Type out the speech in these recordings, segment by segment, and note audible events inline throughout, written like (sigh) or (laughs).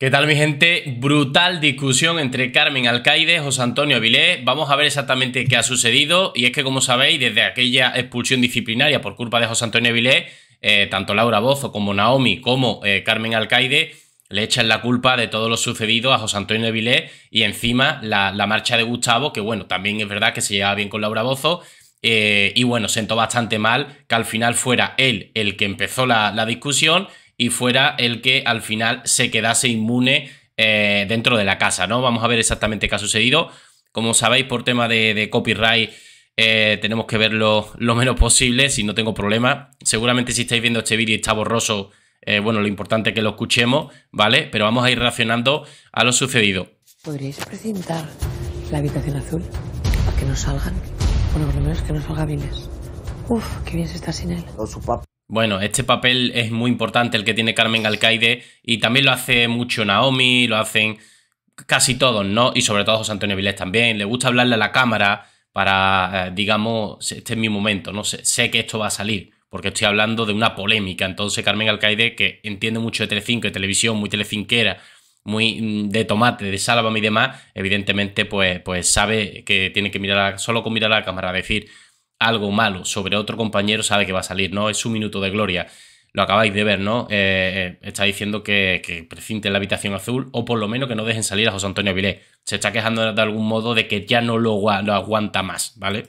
¿Qué tal mi gente? Brutal discusión entre Carmen Alcaide y José Antonio Avilés. Vamos a ver exactamente qué ha sucedido. Y es que, como sabéis, desde aquella expulsión disciplinaria por culpa de José Antonio Avilés, eh, tanto Laura Bozo como Naomi como eh, Carmen Alcaide le echan la culpa de todo lo sucedido a José Antonio Avilés y encima la, marcha de Gustavo, que bueno, también es verdad que se llevaba bien con Laura Bozo, eh, y bueno, sentó bastante mal que al final fuera él el que empezó la discusión y fuera el que al final se quedase inmune eh, dentro de la casa, ¿no? Vamos a ver exactamente qué ha sucedido. Como sabéis, por tema de, copyright, eh, tenemos que verlo lo menos posible, si no tengo problema. Seguramente si estáis viendo este vídeo y está borroso, eh, bueno, lo importante es que lo escuchemos, ¿vale? Pero vamos a ir reaccionando a lo sucedido. ¿Podríais presentar la habitación azul? Para que no salgan. Bueno, por lo menos que nos salga Viles. Uf, qué bien se está sin él. O su papá. Bueno, este papel es muy importante el que tiene Carmen Alcaide y también lo hace mucho Naomi, lo hacen casi todos, ¿no? Y sobre todo José Antonio Vilés también. Le gusta hablarle a la cámara para, eh, digamos, este es mi momento, ¿no? Sé, que esto va a salir, porque estoy hablando de una polémica. Entonces Carmen Alcaide, que entiende mucho de Telecinco, de televisión, muy telecinquera, muy mm, de tomate, de sálvame y demás, evidentemente, pues, pues sabe que tiene que mirar solo con mirar a la cámara, decir algo malo sobre otro compañero, sabe que va a salir, ¿no? Es su minuto de gloria. Lo acabáis de ver, ¿no? Eh, eh, está diciendo que, que la habitación azul o por lo menos que no dejen salir a José Antonio Avilés. Se está quejando de algún modo de que ya no lo, aguanta más, ¿vale?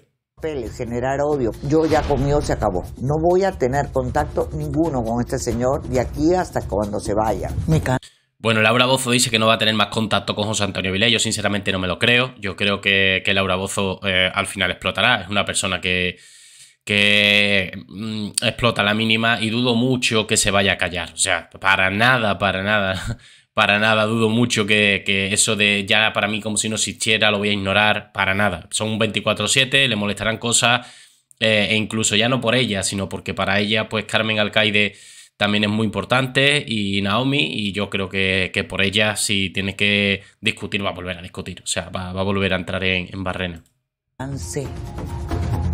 generar odio. Yo ya conmigo se acabó. No voy a tener contacto ninguno con este señor de aquí hasta cuando se vaya. Me can bueno, Laura Bozo dice que no va a tener más contacto con José Antonio Vilé. Yo sinceramente no me lo creo. Yo creo que, Laura Bozo eh, al final explotará. Es una persona que, que mm, explota la mínima y dudo mucho que se vaya a callar. O sea, para nada, para nada, (laughs) para nada. Dudo mucho que, eso de ya para mí como si no existiera, lo voy a ignorar. Para nada. Son un 24-7, le molestarán cosas. Eh, e incluso ya no por ella, sino porque para ella, pues Carmen Alcaide también es muy importante y Naomi y yo creo que, por ella si tiene que discutir va a volver a discutir, o sea, va, a volver a entrar en, en barrena.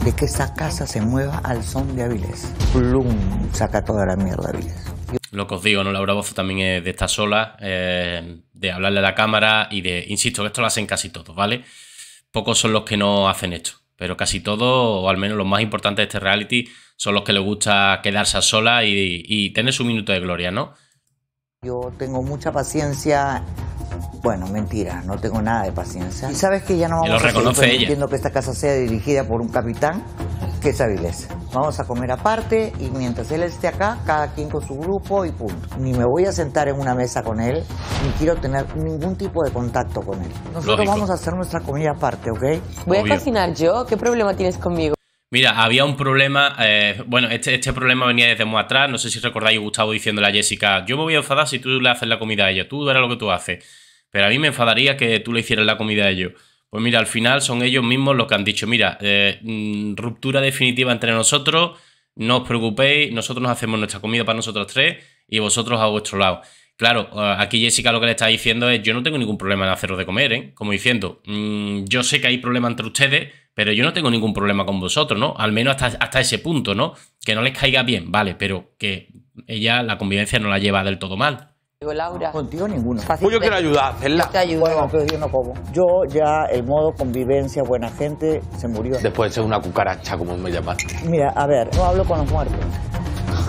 De que esa casa se mueva al son de Avilés. Plum, saca toda la mierda Avilés. Lo que os digo, ¿no? Laura Bozo también es de estar sola, eh, de hablarle a la cámara y de, insisto, que esto lo hacen casi todos, ¿vale? Pocos son los que no hacen esto pero casi todo, o al menos los más importantes de este reality, son los que les gusta quedarse a sola y, y tener su minuto de gloria, ¿no? Yo tengo mucha paciencia. Bueno, mentira, no tengo nada de paciencia. Y sabes que ya no vamos a seguir que esta casa sea dirigida por un capitán Vamos a comer aparte y mientras él esté acá, cada quien con su grupo y punto. Ni me voy a sentar en una mesa con él, ni quiero tener ningún tipo de contacto con él. Nosotros vamos a hacer nuestra comida aparte, ¿ok? Voy a cocinar yo. ¿Qué problema tienes conmigo? Mira, había un problema, eh, bueno, este, este, problema venía desde muy atrás, no sé si recordáis Gustavo diciéndole a Jessica, yo me voy a enfadar si tú le haces la comida a ella, tú era lo que tú haces, pero a mí me enfadaría que tú le hicieras la comida a ella. Pues mira, al final son ellos mismos los que han dicho, mira, eh, mm, ruptura definitiva entre nosotros, no os preocupéis, nosotros nos hacemos nuestra comida para nosotros tres y vosotros a vuestro lado. Claro, eh, aquí Jessica lo que le está diciendo es, yo no tengo ningún problema en haceros de comer, ¿eh? Como diciendo, mm, yo sé que hay problema entre ustedes, pero yo no tengo ningún problema con vosotros, ¿no? Al menos hasta, hasta ese punto, ¿no? Que no les caiga bien, vale, pero que ella la convivencia no la lleva del todo mal. Digo, Laura. contigo ninguno. Pues yo quiero ayudar, hacerla. Te ayudo. Bueno, yo no como. Yo ya el modo convivencia, buena gente, se murió. Después de ser una cucaracha, como me llamaste. Mira, a ver, no hablo con los muertos.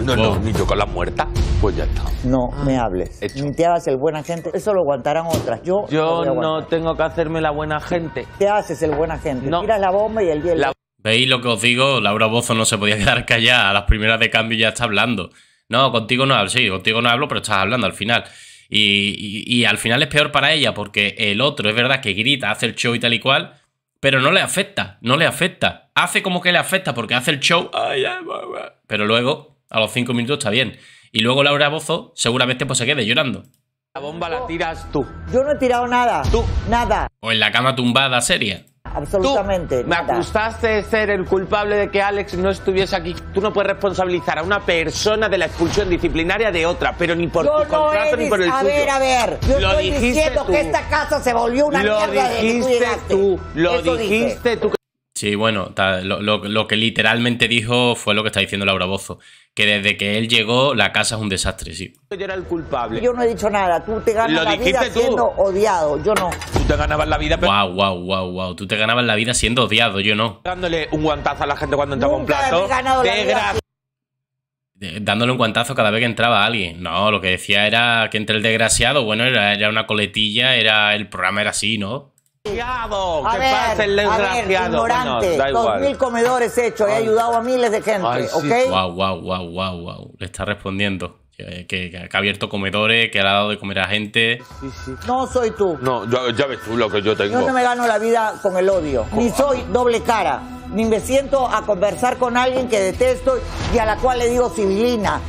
No, no, ni yo con la muerta pues ya está. No ah. me hables. Hecho. Ni te hagas el buena gente. Eso lo aguantarán otras. Yo, yo no, tengo que hacerme la buena gente. Te haces el buena gente. Tiras la bomba y el hielo. La... ¿Veis lo que os digo? Laura Bozo no se podía (laughs) quedar callada. A las primeras de cambio ya está hablando. No, contigo no hablo, sí, contigo no hablo, pero estás hablando al final. Y, al final es peor para ella porque el otro es verdad que grita, hace el show y tal y cual, pero no le afecta, no le afecta. Hace como que le afecta porque hace el show, pero luego a los cinco minutos está bien. Y luego Laura Bozo seguramente pues se quede llorando. La bomba la tiras tú. Yo no he tirado nada. Tú. Nada. O en la cama tumbada seria absolutamente. me acusaste de ser el culpable de que Alex no estuviese aquí. Tú no puedes responsabilizar a una persona de la expulsión disciplinaria de otra, pero ni por tu contrato ni por el a A ver, a ver, yo estoy diciendo que esta casa se volvió una mierda. de tú, lo tú, lo dijiste tú Sí, bueno, lo, que literalmente dijo fue lo que está diciendo Laura Bozo, que desde que él llegó la casa es un desastre, sí. Yo era el culpable. Yo no he dicho nada, tú te ganas la vida siendo odiado, yo no. Tú te ganabas la vida... Wow, wow, wow, tú te ganabas la vida siendo odiado, yo no. Dándole un guantazo a la gente cuando entraba un plato. dándole un guantazo cada vez que entraba alguien. No, lo que decía era que entre el desgraciado, bueno, era, era, una coletilla, era el programa era así, ¿no? desgraciado! ¡Que pase el desgraciado! A ignorante, dos mil comedores hechos, he ayudado a miles de gente, Ay, sí. ¿ok? Wow, wow, wow, wow, Le está respondiendo. Que, que, ha abierto comedores, que ha dado de comer a gente. Sí, sí. No soy tú. No, ya ves tú lo que yo tengo. Yo no me gano la vida con el odio. ni soy doble cara. Ni me siento a conversar con alguien que detesto y a la cual le digo civilina.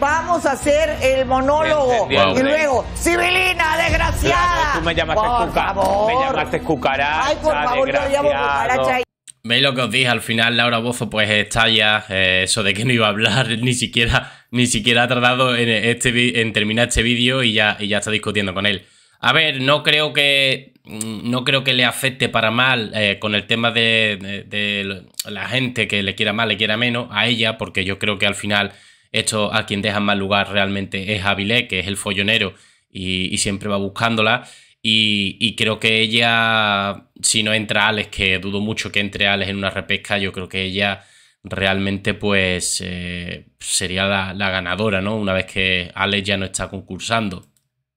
Vamos a hacer el monólogo. y luego, Sibilina, desgraciada. tú me llamaste, por me llamaste cucaracha. Ay, por favor, llamo cucaracha. ¿Veis lo que os dije? Al final Laura Bozo pues estalla, ya eh, eso de que no iba a hablar, ni siquiera, ni siquiera ha tardado en, este terminar este vídeo y ya, ya está discutiendo con él. A ver, no creo que, mm, no creo que le afecte para mal eh, con el tema de, de la gente que le quiera más, le quiera menos, a ella, porque yo creo que al final esto a quien deja más lugar realmente es Avilé, que es el follonero y, siempre va buscándola. Y, creo que ella, si no entra Alex, que dudo mucho que entre Alex en una repesca, yo creo que ella realmente pues eh, sería la, la ganadora, ¿no? Una vez que Alex ya no está concursando.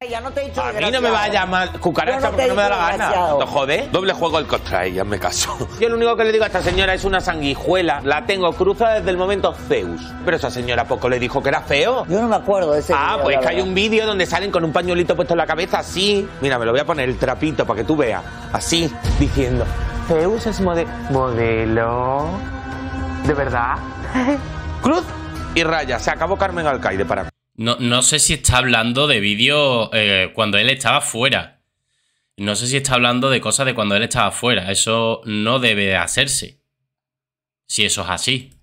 Ya no A mí no me vaya a llamar cucaracha porque no me da la gana. No jode. Doble juego el contra eh, ya me caso. (laughs) Yo lo único que le digo a esta señora es una sanguijuela. La tengo cruzada desde el momento Zeus. Pero esa señora poco le dijo que era feo. Yo no me acuerdo de ese Ah, pues que hay un vídeo donde salen con un pañuelito puesto en la cabeza así. Mira, me lo voy a poner el trapito para que tú veas. Así, diciendo. Zeus es modelo. ¿De verdad? (laughs) Cruz y raya. Se acabó Carmen Alcaide para mí. No, sé si está hablando de vídeo eh, cuando él estaba fuera. No sé si está hablando de cosas de cuando él estaba fuera. Eso no debe hacerse. Si eso es así.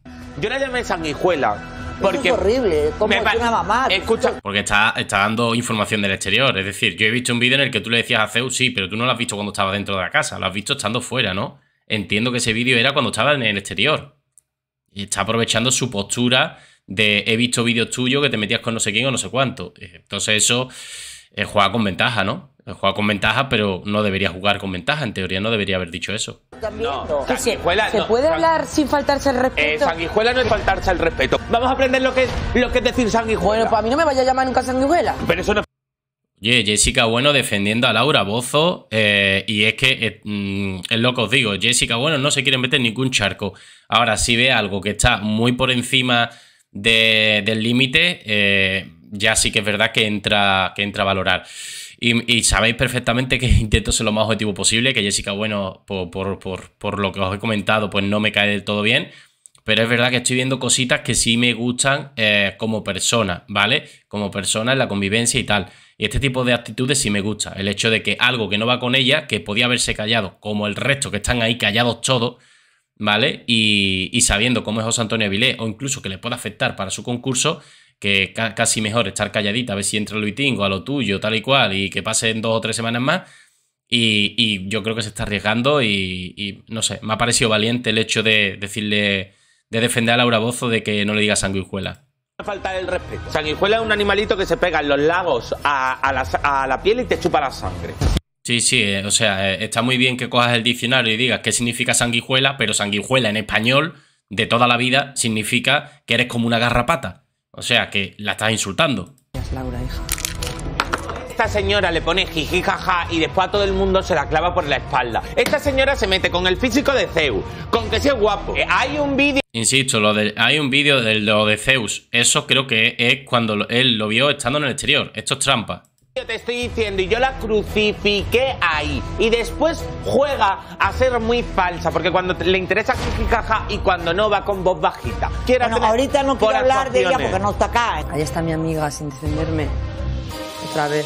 Yo le llamé sanguijuela. Porque es horrible, como una mamá. Escucha. Porque está, está dando información del exterior. Es decir, yo he visto un vídeo en el que tú le decías a Zeus, sí, pero tú no lo has visto cuando estaba dentro de la casa, lo has visto estando fuera, ¿no? Entiendo que ese vídeo era cuando estaba en el exterior. Y está aprovechando su postura de he visto vídeos tuyos que te metías con no sé quién o no sé cuánto. Eh, entonces eso eh, juega con ventaja, ¿no? Eh, juega con ventaja, pero no debería jugar con ventaja. En teoría no debería haber dicho eso. No, ¿Se puede hablar sin faltarse el respeto? sanguijuela no es faltarse el respeto. Vamos a aprender lo que es, lo que decir sanguijuela. Bueno, pues a mí no me vaya a llamar nunca sanguijuela. Pero eso no Oye, Jessica Bueno defendiendo a Laura Bozo. y es que mm, es lo que os digo. Jessica Bueno no se quiere meter en ningún charco. Ahora, si ve algo que está muy por encima del límite, eh, ya sí que es verdad que entra, que entra a valorar. Y, sabéis perfectamente que (laughs) intento ser lo más objetivo posible, que Jessica, bueno, por, lo que os he comentado, pues no me cae del todo bien. Pero es verdad que estoy viendo cositas que sí me gustan eh, como persona, ¿vale? Como persona en la convivencia y tal. Y este tipo de actitudes sí me gusta. El hecho de que algo que no va con ella, que podía haberse callado, como el resto que están ahí callados todos, ¿vale? Y, sabiendo cómo es José Antonio Avilés, o incluso que le pueda afectar para su concurso, que casi mejor estar calladita, a ver si entra Tingo, a lo tuyo, tal y cual, y que pasen dos o tres semanas más. Y, yo creo que se está arriesgando y, no sé, me ha parecido valiente el hecho de decirle, de defender a Laura Bozo de que no le diga sanguijuela falta el respeto. Sanguijuela es un animalito que se pega en los lagos a la piel y te chupa la sangre. Sí, sí, eh, o sea, eh, está muy bien que cojas el diccionario y digas qué significa sanguijuela, pero sanguijuela en español de toda la vida significa que eres como una garrapata. O sea, que la estás insultando. Laura, hija. Esta señora le pone jiji y después a todo el mundo se la clava por la espalda. Esta señora se mete con el físico de Zeus, con que sea guapo. Eh, hay un vídeo. Insisto, lo de, hay un vídeo de lo de Zeus. Eso creo que es cuando él lo vio estando en el exterior. Esto es trampa. Yo te estoy diciendo y yo la crucifiqué ahí. Y después juega a ser muy falsa, porque cuando le interesa caja y cuando no va con voz bajita. ahorita no quiero hablar de ella porque no está acá. ¿eh? Ahí está mi amiga sin defenderme. Otra vez.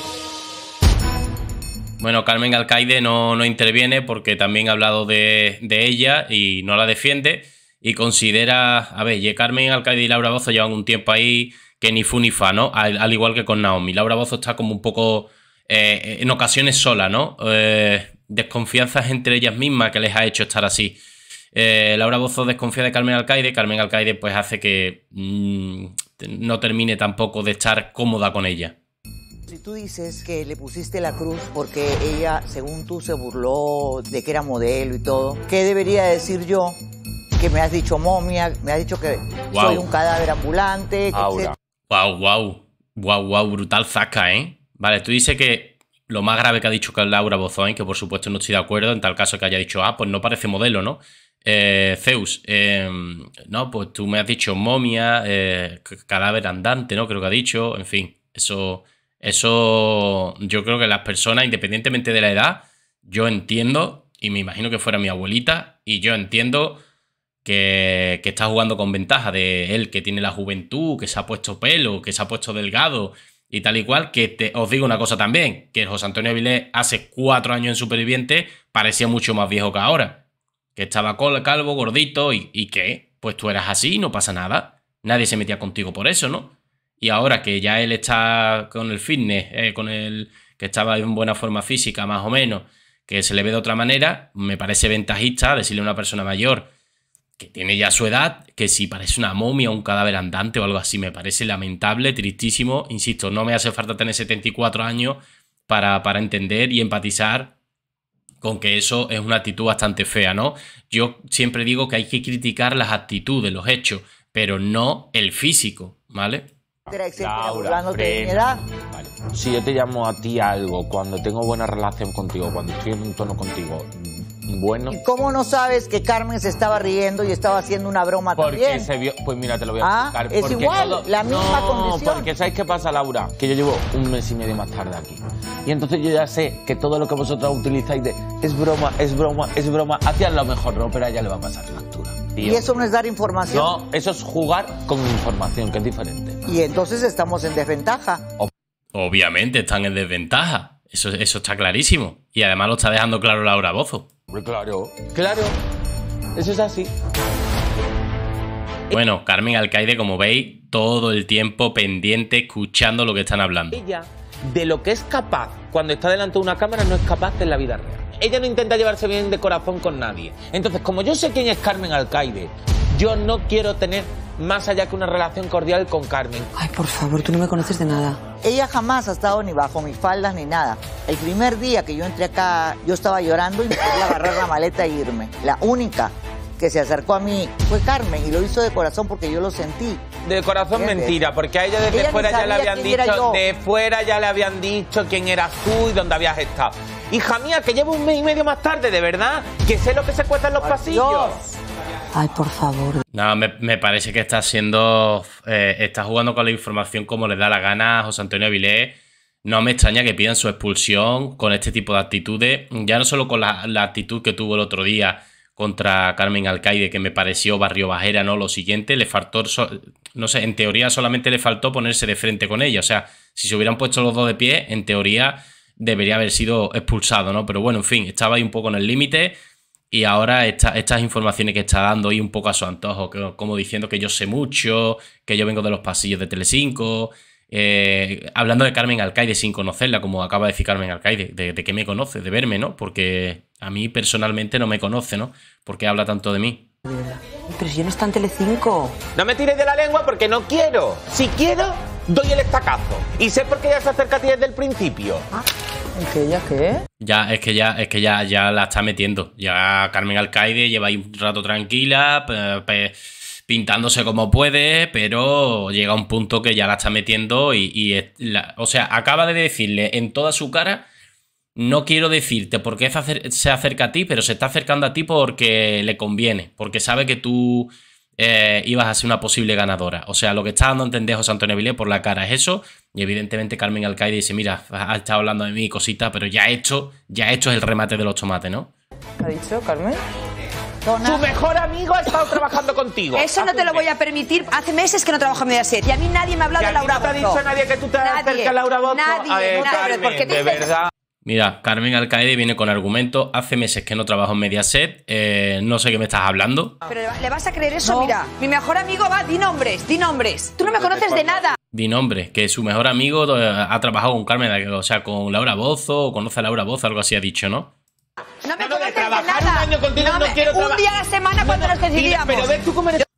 Bueno, Carmen Alcaide no, no interviene porque también ha hablado de, de ella y no la defiende. Y considera, a ver, Carmen Alcaide y Laura Bozo llevan un tiempo ahí que ni fu ni fa, ¿no? Al, igual que con Naomi. Laura Bozo está como un poco, eh, en ocasiones sola, ¿no? Eh, desconfianzas entre ellas mismas que les ha hecho estar así. Eh, Laura Bozo desconfía de Carmen Alcaide, Carmen Alcaide pues hace que mm, no termine tampoco de estar cómoda con ella. Si tú dices que le pusiste la cruz porque ella, según tú, se burló de que era modelo y todo, ¿qué debería decir yo? Que me has dicho momia, me has dicho que soy un cadáver ambulante, Wow, wow. Wow, brutal zasca, ¿eh? Vale, tú dices que lo más grave que ha dicho Laura Bozoin, que por supuesto no estoy de acuerdo, en tal caso que haya dicho, ah, pues no parece modelo, ¿no? Eh, Zeus, em, no, pues tú me has dicho momia, eh, cadáver andante, ¿no? Creo que ha dicho, en fin, eso, eso yo creo que las personas, independientemente de la edad, yo entiendo, y me imagino que fuera mi abuelita, y yo entiendo que, está jugando con ventaja de él, que tiene la juventud, que se ha puesto pelo, que se ha puesto delgado y tal y cual, que te, os digo una cosa también, que José Antonio Avilés hace cuatro años en Superviviente parecía mucho más viejo que ahora, que estaba calvo, gordito y, que, pues tú eras así, no pasa nada, nadie se metía contigo por eso, ¿no? Y ahora que ya él está con el fitness, eh, con el que estaba en buena forma física más o menos, que se le ve de otra manera, me parece ventajista decirle a una persona mayor, que tiene ya su edad, que si parece una momia o un cadáver andante o algo así, me parece lamentable, tristísimo. Insisto, no me hace falta tener 74 años para, para entender y empatizar con que eso es una actitud bastante fea, ¿no? Yo siempre digo que hay que criticar las actitudes, los hechos, pero no el físico, ¿vale? vale. Si yo te llamo a ti algo, cuando tengo buena relación contigo, cuando estoy en un tono contigo, bueno. ¿Y cómo no sabes que Carmen se estaba riendo y estaba haciendo una broma porque Se vio, pues mira, te lo voy a ah, explicar. es igual, la misma no, porque ¿sabéis qué pasa, Laura? Que yo llevo un mes y medio más tarde aquí. Y entonces yo ya sé que todo lo que vosotros utilizáis de es broma, es broma, es broma, hacia lo mejor no, pero ya le va a pasar factura. Tío. ¿Y eso no es dar información? No, eso es jugar con información, que es diferente. Y entonces estamos en desventaja. Obviamente están en desventaja. Eso, eso está clarísimo. Y además lo está dejando claro Laura Bozo. Claro, claro. Eso es así. Bueno, Carmen Alcaide, como veis, todo el tiempo pendiente, escuchando lo que están hablando. Ella, de lo que es capaz cuando está delante de una cámara, no es capaz en la vida real. Ella no intenta llevarse bien de corazón con nadie. Entonces, como yo sé quién es Carmen Alcaide, yo no quiero tener más allá que una relación cordial con Carmen. Ay, por favor, tú no me conoces de nada. Ella jamás ha estado ni bajo mis faldas ni nada. El primer día que yo entré acá, yo estaba llorando y me pude agarrar la maleta e irme. La única que se acercó a mí fue Carmen y lo hizo de corazón porque yo lo sentí. De corazón mentira, porque a ella desde fuera ya le habían dicho, de fuera ya le habían dicho quién eras tú y dónde habías estado. Hija mía, que llevo un mes y medio más tarde, de verdad, que sé lo que se cuesta en los pasillos. Ay, por favor. No, me, parece que está siendo. Eh, está jugando con la información como le da la gana a José Antonio Avilés. No me extraña que pidan su expulsión con este tipo de actitudes. Ya no solo con la, la actitud que tuvo el otro día contra Carmen Alcaide, que me pareció barrio bajera, ¿no? Lo siguiente, le faltó, no sé, en teoría solamente le faltó ponerse de frente con ella. O sea, si se hubieran puesto los dos de pie, en teoría debería haber sido expulsado, ¿no? Pero bueno, en fin, estaba ahí un poco en el límite. Y ahora estas informaciones que está dando y un poco a su antojo, como diciendo que yo sé mucho, que yo vengo de los pasillos de Telecinco, eh, hablando de Carmen Alcaide sin conocerla, como acaba de decir Carmen Alcaide, de, que me conoce, de verme, ¿no? Porque a mí personalmente no me conoce, ¿no? Porque habla tanto de mí. Pero si yo no está en Telecinco. No me tires de la lengua porque no quiero. Si quiero, doy el estacazo. Y sé por qué ya se acerca a ti desde el principio. Ah que ella qué? Ya, es que ya, es que ya, ya la está metiendo. Ya Carmen Alcaide lleva ahí un rato tranquila, pintándose como puede, pero llega un punto que ya la está metiendo y, o sea, acaba de decirle en toda su cara, no quiero decirte por qué se acerca a ti, pero se está acercando a ti porque le conviene, porque sabe que tú eh, ibas a ser una posible ganadora. O sea, lo que está dando a entender Antonio Vilé por la cara es eso. Y evidentemente Carmen Alcaide dice, mira, ha estado hablando de mí cosita, pero ya hecho, ya esto es el remate de los tomates, ¿no? ¿Ha dicho Carmen? Tu mejor amigo ha estado trabajando contigo. Eso no te lo voy a permitir. Hace meses que no trabajo en Mediaset y a mí nadie me ha hablado de Laura ha dicho nadie que tú te a Laura Nadie, porque de verdad. Mira, Carmen Alcaide viene con argumento. Hace meses que no trabajo en Mediaset. Eh, no sé qué me estás hablando. Pero le vas a creer eso, mira. Mi mejor amigo va, di nombres, di nombres. Tú no me conoces de nada. Di nombre, que su mejor amigo eh, ha trabajado con Carmen, o sea, con Laura Bozo, o conoce a Laura Bozo, algo así ha dicho, ¿no? No me conoces de, nada. Un, año contigo, un día a la semana cuando nos decidíamos.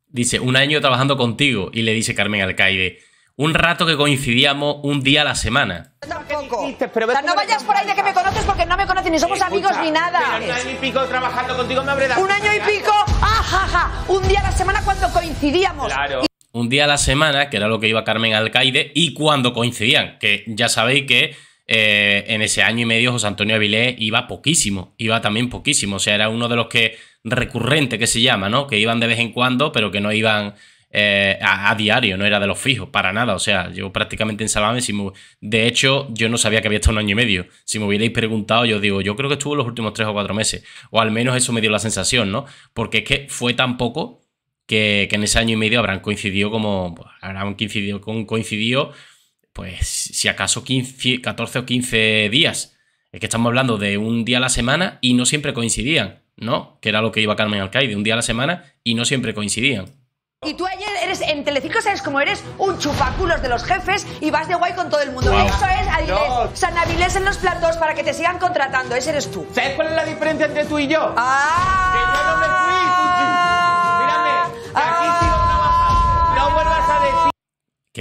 Dice, un año trabajando contigo. Y le dice Carmen Alcaide un rato que coincidíamos un día a la semana. no vayas por ahí de que me conoces porque no me conoces, ni somos amigos ni nada. un año y pico trabajando contigo me habré dado. Un año y pico, ajaja, un día a la semana cuando coincidíamos. Claro. Un día a la semana, que era lo que iba Carmen Alcaide, y cuando coincidían, que ya sabéis que eh, en ese año y medio José Antonio Avilés iba poquísimo, iba también poquísimo, o sea, era uno de los que recurrente que se llama, ¿no? Que iban de vez en cuando, pero que no iban eh, a, diario, no era de los fijos, para nada. O sea, yo prácticamente en Salame, de hecho, yo no sabía que había estado un año y medio. Si me hubierais preguntado, yo digo, yo creo que estuvo los últimos tres o cuatro meses, o al menos eso me dio la sensación, ¿no? Porque es que fue tan poco que, en ese año y medio habrán coincidido como, pues, habrán coincidido, pues si acaso 14 o 15 días. Es que estamos hablando de un día a la semana y no siempre coincidían, ¿no? Que era lo que iba Carmen Alcaide, un día a la semana y no siempre coincidían. Y tú ayer eres en Telecinco, sabes como eres, un chupaculos de los jefes y vas de guay con todo el mundo. Eso es Adiles, en los platos para que te sigan contratando. Ese eres tú. ¿Sabes cuál es la diferencia entre tú y yo? Ah. Que yo no me fui, Mírame, que aquí sigo ah. trabajando. No vuelvas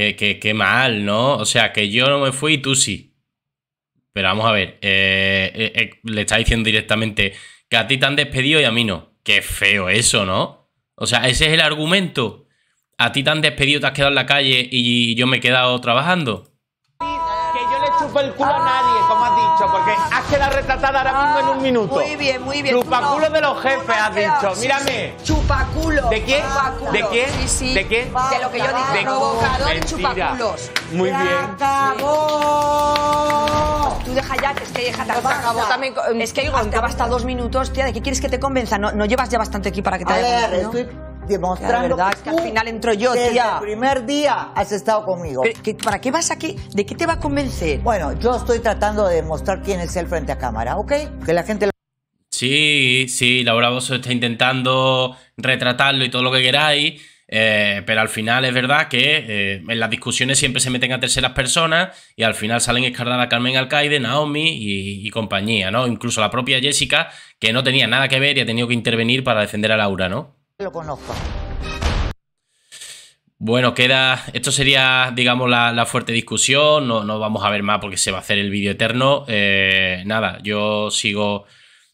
a decir. Que, mal, ¿no? O sea, que yo no me fui y tú sí. Pero vamos a ver, eh, eh, eh, le está diciendo directamente que a ti te han despedido y a mí no. Qué feo eso, ¿no? O sea, ese es el argumento. A ti tan despedido, te has quedado en la calle y yo me he quedado trabajando. Que yo le chupo el culo a nadie, como has dicho, porque has quedado retratada ahora mismo en un ah, minuto. Muy bien, muy bien. Chupaculo no, de los jefes, has dicho. Mírame. Sí. Chupaculo. ¿De quién? ¿De quién? Sí, sí. ¿De quién? de lo que yo digo. De provocador Mentira. chupaculos. Muy bien. Acabó tú deja ya, que es que deja no, también Es que digo, hasta, dos minutos, tía, ¿de qué quieres que te convenza? No, no llevas ya bastante aquí para que te A ver, estoy demostrando que, al final entro yo, desde el primer día has estado conmigo. ¿Para qué vas aquí? ¿De qué te va a convencer? Bueno, yo estoy tratando de demostrar quién es el frente a cámara, ¿ok? Que la gente... Sí, sí, Laura Bosso está intentando retratarlo y todo lo que queráis, eh, pero al final es verdad que eh, en las discusiones siempre se meten a terceras personas y al final salen a Carmen Alcaide, Naomi y, compañía, ¿no? Incluso la propia Jessica, que no tenía nada que ver y ha tenido que intervenir para defender a Laura, ¿no? Lo conozco. Bueno, queda. Esto sería, digamos, la, fuerte discusión. No, vamos a ver más porque se va a hacer el vídeo eterno. Eh, nada, yo sigo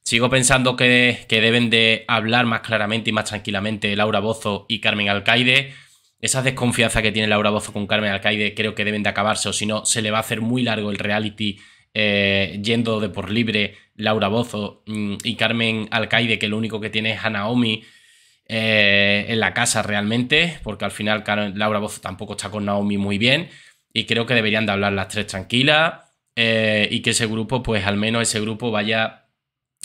Sigo pensando que, deben de hablar más claramente y más tranquilamente Laura Bozo y Carmen Alcaide. Esa desconfianza que tiene Laura Bozo con Carmen Alcaide creo que deben de acabarse, o si no, se le va a hacer muy largo el reality eh, yendo de por libre Laura Bozo mm, y Carmen Alcaide, que lo único que tiene es a Naomi eh, en la casa realmente, porque al final Laura Bozo tampoco está con Naomi muy bien, y creo que deberían de hablar las tres tranquilas eh, y que ese grupo, pues al menos ese grupo vaya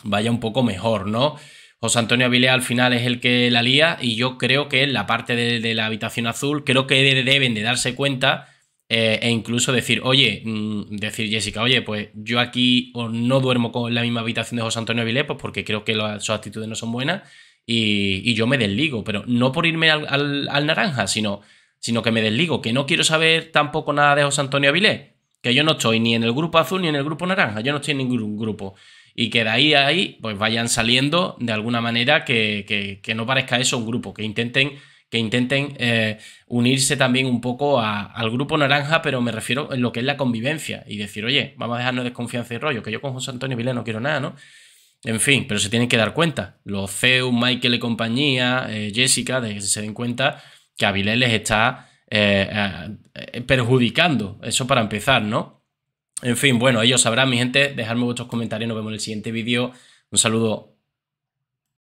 vaya un poco mejor, ¿no? José Antonio Avilés al final es el que la lía y yo creo que en la parte de, la habitación azul, creo que deben de darse cuenta eh, e incluso decir, oye, mm", decir Jessica, oye, pues yo aquí no duermo con la misma habitación de José Antonio Avilés, pues porque creo que sus actitudes no son buenas y, yo me desligo, pero no por irme al, naranja, sino, sino que me desligo, que no quiero saber tampoco nada de José Antonio Avilé, que yo no estoy ni en el grupo azul ni en el grupo naranja, yo no estoy en ningún grupo y que de ahí a ahí pues vayan saliendo de alguna manera que, no parezca eso un grupo, que intenten que intenten eh, unirse también un poco al grupo naranja, pero me refiero en lo que es la convivencia y decir, oye, vamos a dejarnos desconfianza y rollo, que yo con José Antonio Vilé no quiero nada, ¿no? En fin, pero se tienen que dar cuenta. Los Zeus, Michael y compañía, eh, Jessica, de que se den cuenta que a les está eh, perjudicando, eso para empezar, ¿no? En fin, bueno, ellos sabrán, mi gente. Dejadme vuestros comentarios. Nos vemos en el siguiente vídeo. Un saludo.